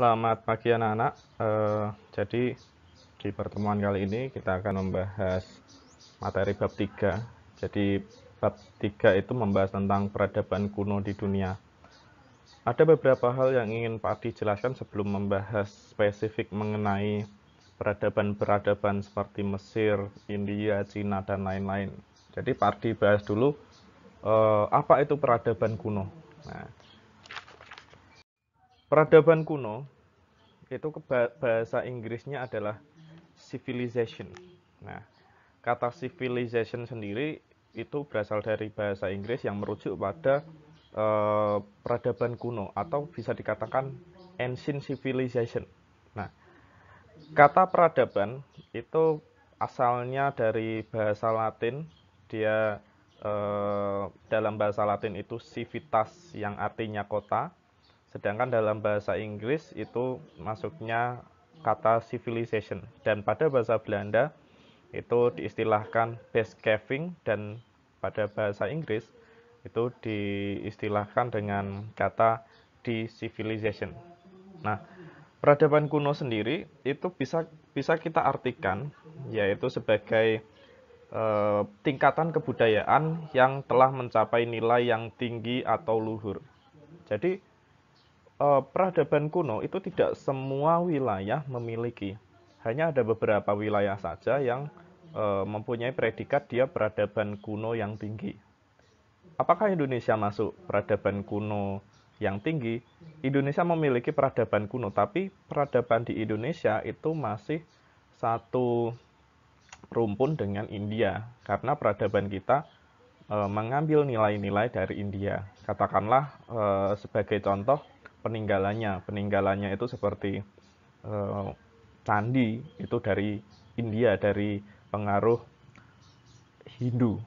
Selamat pagi anak-anak. Uh, jadi di pertemuan kali ini kita akan membahas materi bab 3. Jadi bab 3 itu membahas tentang peradaban kuno di dunia. Ada beberapa hal yang ingin Pak Adi jelaskan sebelum membahas spesifik mengenai peradaban-peradaban seperti Mesir, India, Cina, dan lain-lain. Jadi Pak Adi bahas dulu eh, apa itu peradaban kuno. Nah, peradaban kuno itu ke bahasa Inggrisnya adalah civilization. Nah, kata civilization sendiri itu berasal dari bahasa Inggris yang merujuk pada eh, peradaban kuno atau bisa dikatakan ancient civilization. Nah, kata peradaban itu asalnya dari bahasa Latin. Dia eh, dalam bahasa Latin itu civitas yang artinya kota Sedangkan dalam bahasa Inggris itu masuknya kata civilization dan pada bahasa Belanda itu diistilahkan caving dan pada bahasa Inggris itu diistilahkan dengan kata civilization. Nah, peradaban kuno sendiri itu bisa bisa kita artikan yaitu sebagai e, tingkatan kebudayaan yang telah mencapai nilai yang tinggi atau luhur. Jadi uh, peradaban kuno itu tidak semua wilayah memiliki. Hanya ada beberapa wilayah saja yang eh, mempunyai predikat dia peradaban kuno yang tinggi. Apakah Indonesia masuk peradaban kuno yang tinggi? Indonesia memiliki peradaban kuno, tapi peradaban di Indonesia itu masih satu rumpun dengan India karena peradaban kita e, mengambil nilai-nilai dari India. Katakanlah e, sebagai contoh peninggalannya. Peninggalannya itu seperti uh, candi itu dari India dari pengaruh Hindu,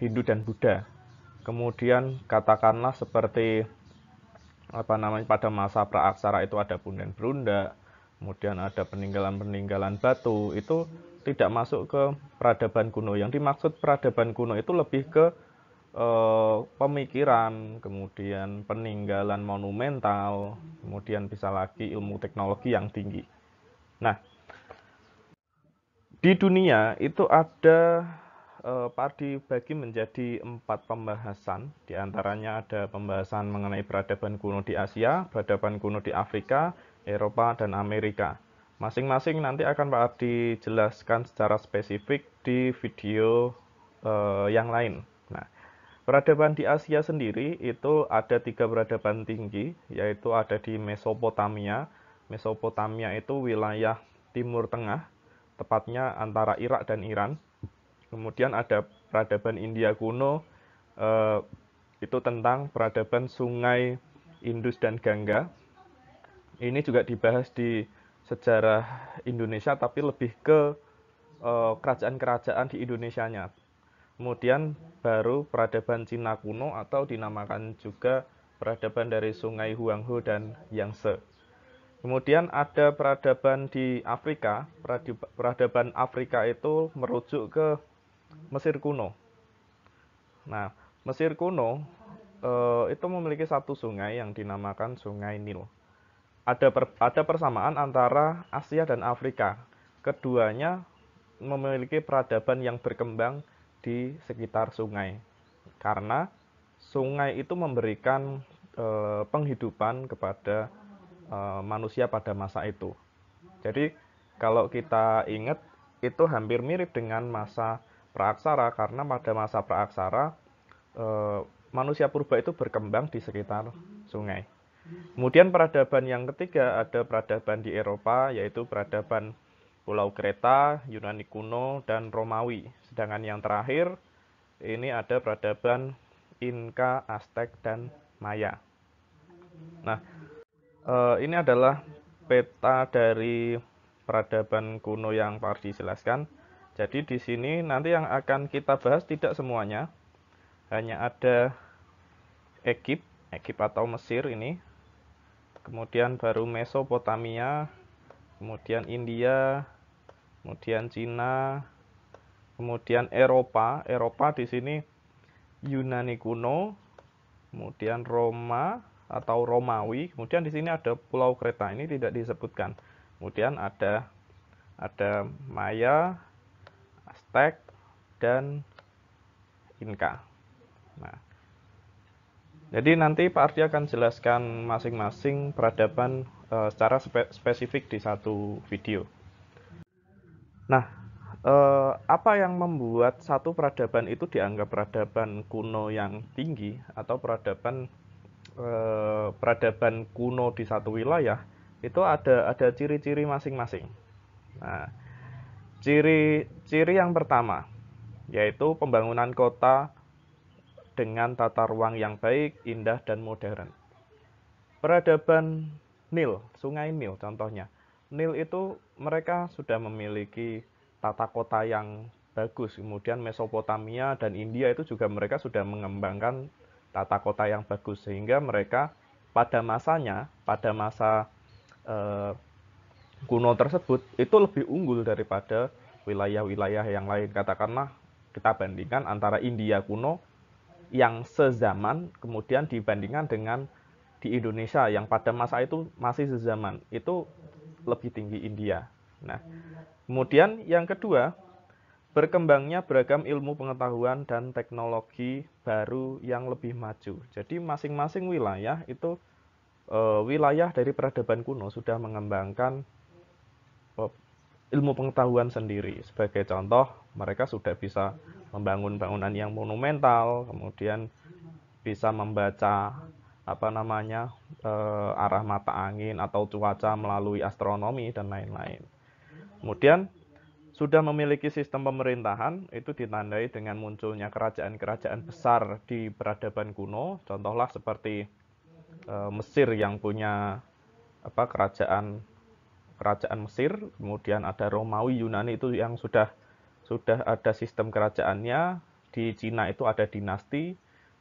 Hindu dan Buddha. Kemudian katakanlah seperti apa namanya pada masa praaksara itu ada punden berunda, kemudian ada peninggalan-peninggalan batu itu tidak masuk ke peradaban kuno. Yang dimaksud peradaban kuno itu lebih ke Eh, pemikiran, kemudian peninggalan monumental, kemudian bisa lagi ilmu teknologi yang tinggi. Nah, di dunia itu ada uh, eh, padi bagi menjadi empat pembahasan. Di antaranya ada pembahasan mengenai peradaban kuno di Asia, peradaban kuno di Afrika, Eropa, dan Amerika. Masing-masing nanti akan Pak Ardi jelaskan secara spesifik di video uh, yang lain. Peradaban di Asia sendiri itu ada tiga peradaban tinggi, yaitu ada di Mesopotamia. Mesopotamia itu wilayah Timur Tengah, tepatnya antara Irak dan Iran. Kemudian ada peradaban India kuno, eh, itu tentang peradaban sungai Indus dan Gangga. Ini juga dibahas di sejarah Indonesia, tapi lebih ke eh, kerajaan-kerajaan eh, di nya. Kemudian baru peradaban Cina kuno atau dinamakan juga peradaban dari sungai Huanghu dan Yangtze. Kemudian ada peradaban di Afrika. Peradaban Afrika itu merujuk ke Mesir kuno. Nah, Mesir kuno eh, itu memiliki satu sungai yang dinamakan Sungai Nil. Ada per, ada persamaan antara Asia dan Afrika. Keduanya memiliki peradaban yang berkembang di sekitar sungai. Karena sungai itu memberikan e, penghidupan kepada e, manusia pada masa itu. Jadi kalau kita ingat itu hampir mirip dengan masa praaksara karena pada masa praaksara e, manusia purba itu berkembang di sekitar sungai. Kemudian peradaban yang ketiga ada peradaban di Eropa yaitu peradaban Pulau Kreta, Yunani kuno, dan Romawi. Sedangkan yang terakhir ini ada peradaban Inka, Aztek, dan Maya. Nah, eh, ini adalah peta dari peradaban kuno yang Pak Ardi jelaskan. Jadi di sini nanti yang akan kita bahas tidak semuanya, hanya ada Egypt, Egypt atau Mesir ini, kemudian baru Mesopotamia, kemudian India, kemudian Cina, kemudian Eropa. Eropa di sini Yunani kuno, kemudian Roma atau Romawi, kemudian di sini ada Pulau Kreta. Ini tidak disebutkan. Kemudian ada ada Maya, Aztec dan Inka. Nah, jadi nanti Pak Ardi akan jelaskan masing-masing peradaban Eh, secara spe spesifik di satu video. Nah, uh, apa yang membuat satu peradaban itu dianggap peradaban kuno yang tinggi atau peradaban uh, peradaban kuno di satu wilayah itu ada ada ciri-ciri masing-masing. Nah, ciri-ciri yang pertama yaitu pembangunan kota dengan tata ruang yang baik, indah, dan modern. Peradaban Nil, Sungai Nil contohnya. Nil itu mereka sudah memiliki tata kota yang bagus. Kemudian Mesopotamia dan India itu juga mereka sudah mengembangkan tata kota yang bagus sehingga mereka pada masanya, pada masa eh, kuno tersebut itu lebih unggul daripada wilayah-wilayah yang lain. Katakanlah kita bandingkan antara India kuno yang sezaman kemudian dibandingkan dengan di Indonesia yang pada masa itu masih sezaman itu lebih tinggi India. Nah, kemudian yang kedua, berkembangnya beragam ilmu pengetahuan dan teknologi baru yang lebih maju. Jadi masing-masing wilayah itu e, wilayah dari peradaban kuno sudah mengembangkan e, ilmu pengetahuan sendiri. Sebagai contoh, mereka sudah bisa membangun bangunan yang monumental, kemudian bisa membaca apa namanya eh, arah mata angin atau cuaca melalui astronomi dan lain-lain. Kemudian sudah memiliki sistem pemerintahan itu ditandai dengan munculnya kerajaan-kerajaan besar di peradaban kuno contohlah seperti e, Mesir yang punya apa kerajaan kerajaan Mesir kemudian ada Romawi Yunani itu yang sudah sudah ada sistem kerajaannya di Cina itu ada dinasti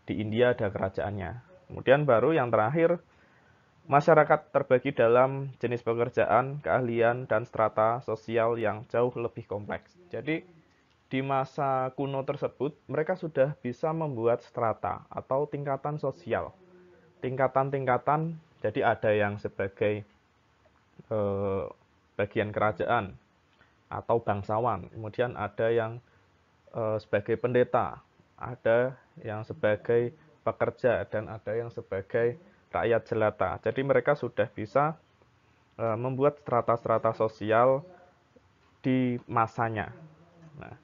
di India ada kerajaannya Kemudian baru yang terakhir, masyarakat terbagi dalam jenis pekerjaan, keahlian, dan strata sosial yang jauh lebih kompleks. Jadi di masa kuno tersebut, mereka sudah bisa membuat strata atau tingkatan sosial. Tingkatan-tingkatan, jadi ada yang sebagai eh, bagian kerajaan atau bangsawan, kemudian ada yang eh, sebagai pendeta, ada yang sebagai pekerja dan ada yang sebagai rakyat jelata. Jadi mereka sudah bisa e, membuat strata-strata sosial di masanya. Nah.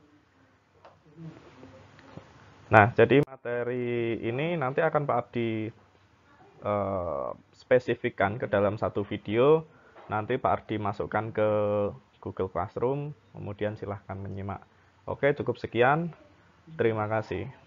nah, jadi materi ini nanti akan Pak Abdi e, spesifikkan ke dalam satu video. Nanti Pak Ardi masukkan ke Google Classroom, kemudian silahkan menyimak. Oke, cukup sekian. Terima kasih.